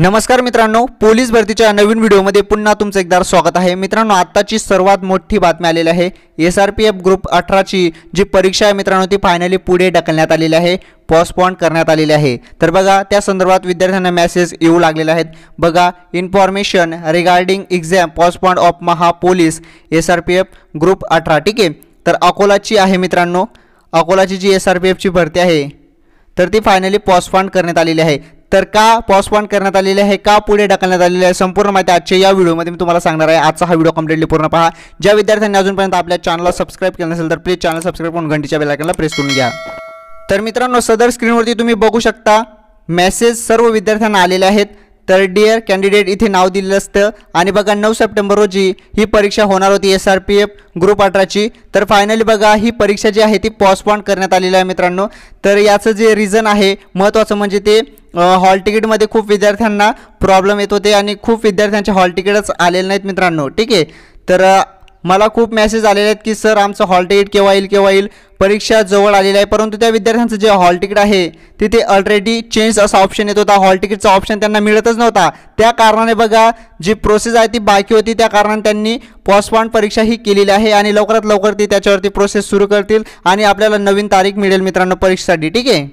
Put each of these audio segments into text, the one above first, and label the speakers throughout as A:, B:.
A: नमस्कार मित्रांनो पोलीस भरतीच्या नवीन व्हिडिओमध्ये पुन्हा तुमचं एकदा स्वागत आहे मित्रांनो आत्ताची सर्वात मोठी बातमी आलेली आहे S R P F group अठराची जी परीक्षा आहे मित्रांनो ती फायनली पुढे ढकलण्यात आलेली आहे पॉस्टपॉन करण्यात आलेली आहे तर बघा त्या संदर्भात विद्यार्थ्यांना मेसेज येऊ लागलेले आहेत बघा information regarding exam postpone of महापोलीस S R P F group अठरा ठीक आहे तर अकोलाची आहे मित्रांनो अकोलाची जी एस आर पी एफची भरती आहे तर ती फायनली पॉस्टपॉन करण्यात आलेली आहे तर का पॉस्टपॉन करण्यात आलेले आहे का पुढे ढकलण्यात आलेले आहे संपूर्ण माहिती आजच्या या व्हिडिओमध्ये मी तुम्हाला सांगणार आहे आजचा हा व्हिडिओ कंप्लीटली पूर्ण पहा ज्या विद्यार्थ्यांनी अजूनपर्यंत आपल्या चॅनलला सबस्क्राईब केलं नसेल तर प्लीज चॅनल सबस्क्राईब करून घंटीच्या बेलायकनला प्रेस करून घ्या तर मित्रांनो सदर स्क्रीनवरती तुम्ही बघू शकता मेसेज सर्व विद्यार्थ्यांना आलेले आहेत तर डिअर कॅन्डिडेट इथे नाव दिलेलं असतं आणि बघा नऊ सप्टेंबर रोजी ही परीक्षा होणार होती S R P F group अठराची तर फायनली बघा ही परीक्षा जी आहे ती पॉस्टपॉन करण्यात आलेली आहे मित्रांनो तर याचं जे रिझन आहे महत्त्वाचं म्हणजे ते हॉल तिकीटमध्ये खूप विद्यार्थ्यांना प्रॉब्लेम येत होते आणि खूप विद्यार्थ्यांचे हॉल तिकीटच आलेले नाहीत मित्रांनो ठीक आहे तर मला खूप मेसेज आलेले आहेत की सर आमचं हॉल तिकीट केव्हा येईल केव्हा येईल परीक्षा जवळ आलेली आहे परंतु त्या विद्यार्थ्यांचं जे हॉल तिकीट आहे तिथे ऑलरेडी चेंज असा ऑप्शन येत होता हॉल तिकीटचा ऑप्शन त्यांना मिळतच नव्हता त्या कारणाने बघा जी प्रोसेस आहे ती बाकी होती त्या कारणाने त्यांनी पॉस्टपॉन परीक्षा ही केलेली आहे आणि लवकरात लवकर ती त्याच्यावरती प्रोसेस सुरू करतील आणि आपल्याला नवीन तारीख मिळेल मित्रांनो परीक्षेसाठी ठीक आहे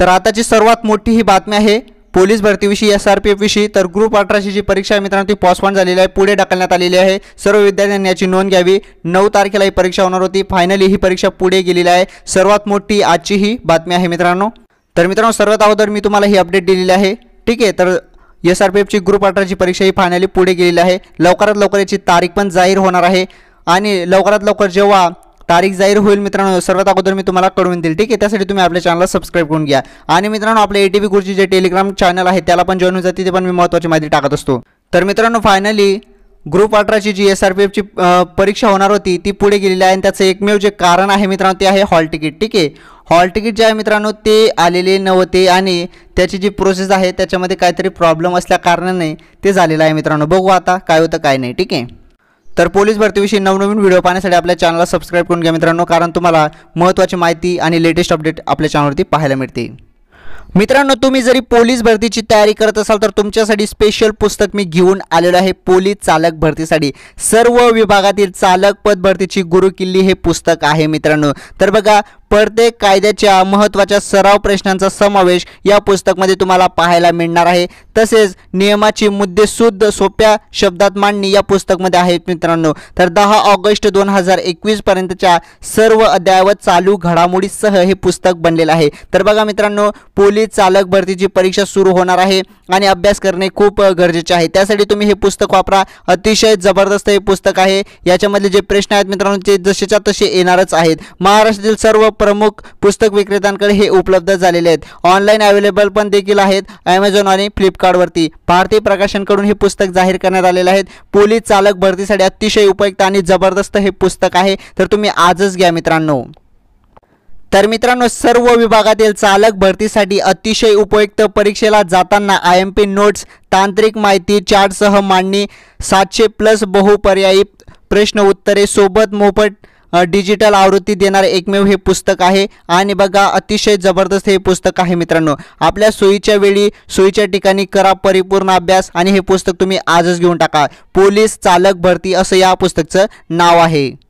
A: तर आताची सर्वात मोठी ही बातमी आहे पोलीस भरतीविषयी एस आर पी एफविषयी तर ग्रुप जी परीक्षा आहे मित्रांनो ती पॉस्टपॉन झालेली आहे पुढे ढकलण्यात आलेली आहे सर्व विद्यार्थ्यांनी याची नोंद घ्यावी नऊ तारखेला ही परीक्षा होणार होती फायनली ही परीक्षा पुढे गेलेली आहे सर्वात मोठी आजची ही बातमी आहे मित्रांनो तर मित्रांनो सर्वात अगोदर मी तुम्हाला ही अपडेट दिलेली आहे ठीक आहे तर एस आर पी एफची ग्रुप अठराची परीक्षा ही फायनली पुढे गेलेली आहे लवकरात लवकर याची तारीख पण जाहीर होणार आहे आणि लवकरात लवकर जेव्हा तारीख जाहीर होईल मित्रांनो सर्वात अगोदर मी तुम्हाला कळवून देईल ठीक आहे त्यासाठी तुम्ही आपल्या चॅनलला सबस्क्राईब करून घ्या आणि मित्रांनो आपल्या एटीव्ही गुरुजी जे टेलिग्राम चॅनल आहे त्याला पण जॉईन होऊन जाते ते पण मी महत्त्वाची माहिती टाकत असतो तर मित्रांनो फायनली ग्रुप अठराची जी एस आर पी एफची परीक्षा होणार होती ती पुढे गेलेली आहे आणि त्याचं एकमेव जे कारण आहे मित्रांनो ते आहे हॉल तिकीट ठीक आहे हॉल तिकीट जे आहे मित्रांनो ते आलेले नव्हते आणि त्याची जी प्रोसेस आहे त्याच्यामध्ये काहीतरी प्रॉब्लेम असल्या कारणाने ते झालेलं आहे मित्रांनो बघू आता काय होतं काय नाही ठीक आहे तर पोलीस भरतीविषयी नवनवीन व्हिडिओ पाहण्यासाठी आपल्या चॅनलला सबस्क्राईब करून घ्या मित्रांनो कारण तुम्हाला महत्त्वाची माहिती आणि लेटेस्ट अपडेट आपल्या चॅनलवरती पाहायला मिळते मित्रांनो तुम्ही जरी पोलीस भरतीची तयारी करत असाल तर तुमच्यासाठी स्पेशल पुस्तक मी घेऊन आलेलो आहे पोलीस चालक भरतीसाठी सर्व विभागातील चालक पद भरतीची गुरुकिल्ली हे पुस्तक आहे मित्रांनो तर बघा प्रत्येक कायद्याच्या महत्त्वाच्या सराव प्रश्नांचा समावेश या पुस्तकमध्ये तुम्हाला पाहायला मिळणार आहे तसेच नियमाची शुद्ध सोप्या शब्दात मांडणी या पुस्तकमध्ये आहेत मित्रांनो तर दहा ऑगस्ट दोन हजार एकवीसपर्यंतच्या सर्व अद्यावत चालू घडामोडीसह हे पुस्तक बनलेलं आहे तर बघा मित्रांनो पोलीस चालक भरतीची परीक्षा सुरू होणार आहे आणि अभ्यास करणे खूप गरजेचे आहे त्यासाठी तुम्ही हे पुस्तक वापरा अतिशय जबरदस्त हे पुस्तक आहे याच्यामधले जे प्रश्न आहेत मित्रांनो ते जसेच्या तसे येणारच आहेत महाराष्ट्रातील सर्व प्रमुख पुस्तक विक्रेत्यांकडे हे उपलब्ध झालेले आहेत ऑनलाईन अवेलेबल पण देखील आहेत ॲमेझॉन आणि फ्लिपकार्टवरती भारतीय प्रकाशनकडून हे पुस्तक जाहीर करण्यात आलेले आहेत पोलीस चालक भरतीसाठी अतिशय उपयुक्त आणि जबरदस्त हे पुस्तक आहे तर तुम्ही आजच घ्या मित्रांनो तर मित्रांनो सर्व विभागातील चालक भरतीसाठी अतिशय उपयुक्त परीक्षेला जाताना आय एम पी नोट्स तांत्रिक माहिती चार्टसह मांडणी सातशे प्लस बहुपर्यायी प्रश्न उत्तरे सोबत मोफत डिजिटल आवृत्ती देणारे एकमेव हे पुस्तक आहे आणि बघा अतिशय जबरदस्त हे पुस्तक आहे मित्रांनो आपल्या सोयीच्या वेळी सोयीच्या ठिकाणी करा परिपूर्ण अभ्यास आणि हे पुस्तक तुम्ही आजच घेऊन टाका पोलीस चालक भरती असं या पुस्तकचं नाव आहे